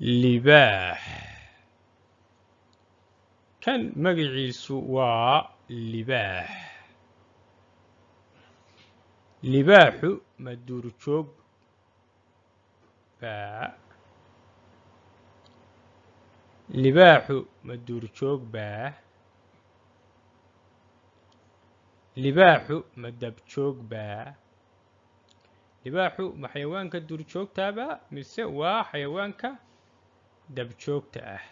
libaax kan magaciisu waa libaax libaaxu ma duurjoog baa libaaxu ma duurjoog baa libaaxu ma dabjoog baa libaaxu ma xayawaanka duurjoogtaaba mise waa xayawaanka dabjoogta ah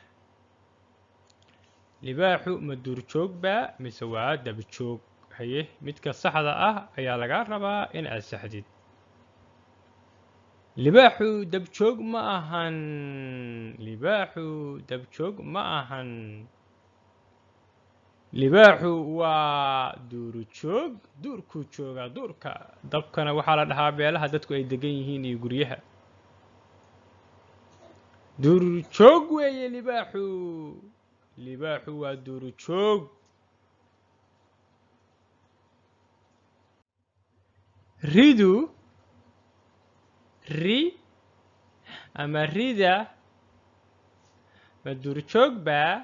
libaaxu ma duurjoog baa mise waa dabjoog haye midka saxda ah ayaa lagaa rabaa in aad saxdid libaaxu dabjoog ma ahan libaaxu dabjoog ma ahan libaaxu waa duurjoog duurkuu joogaa duurka dabkana waxaa la dhahaa beelaha dadku ay degan yihiin iyo guryaha duurujoog weeye libaaxu libaaxu waa duurujoog ridu ri ama rida ma duurjoog baa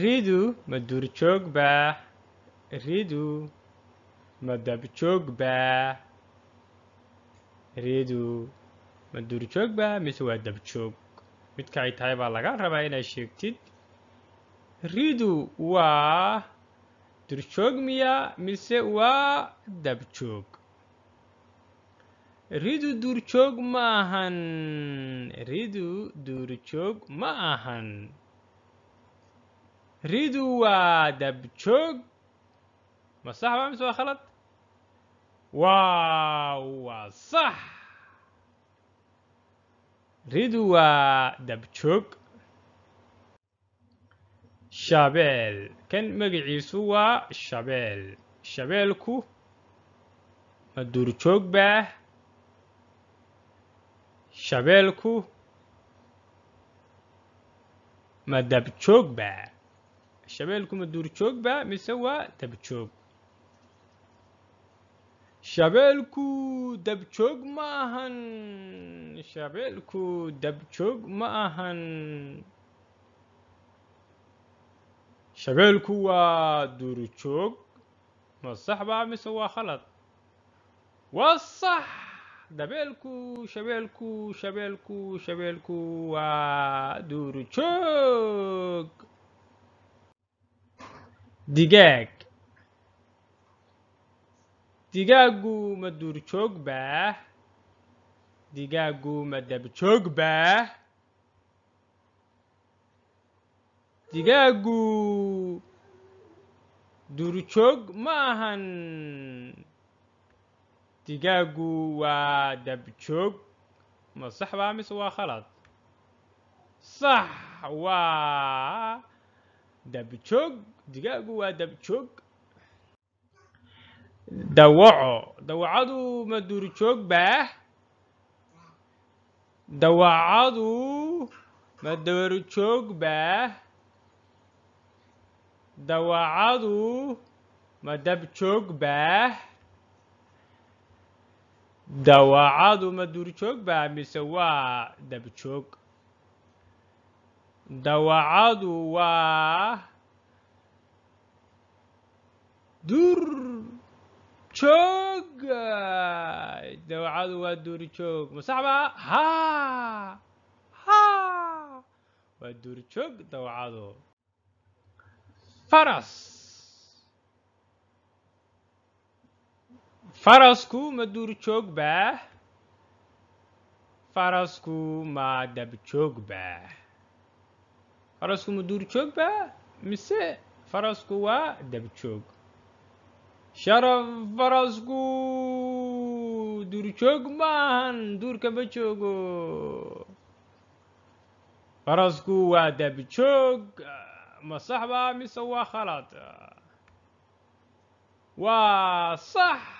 ridu ma duurjoog baa ridu ma dabjoog baa riyadu ma duurjoog ba mise waa dabjoog midka ay tahay baa laga rabaa inaad sheegtid ridu waa durjoog miya mise waa dabjoog ridu duurjoog ma ahan ridu duurjoog ma ahan ridu waa dabjoog ma sax mise waa khalad waaw waa sax ridu waa dabjoog shabeel kan magiciisu waa shabeel shabeelku ma duurjoog baah shabeelku ma dabjoog baa shabeelku ma duurjoog mise waa dabjoog shabeelku dabjoog ma ahan shabeelku dabjoog ma ahan shabeelku waa duurjoog ma sax baa mise waa khalad waa sax dabeelku shabeelku shabeelku shabeelku waa duurjoog digaag digaaggu ma duurjoog baa digaaggu ma dabjoog baa digaaggu duurjoog ma ahan digaaggu waa dabjoog ma sax baa mise waa khalad sax waa dabjoog digaaggu waa dabjoog dawaco dawacadu ma duurjoog baa dawacadu ma dawarjoog baa dawacadu ma dabjoog baa dawacadu ma duurjoog baa mise waa dabjoog dawacadu waa duur joog dawacadu waa duuri masaxba ha ha waa duuri joog faras farasku ma duuri joog baa farasku ma dab baa farasku ma duuri joog baa mise farasku waa dabjoog sharaf farasku duurjoog ma ahan duurkama joogo farasku waa dabijoog ma saxba mise waa khalad waa sax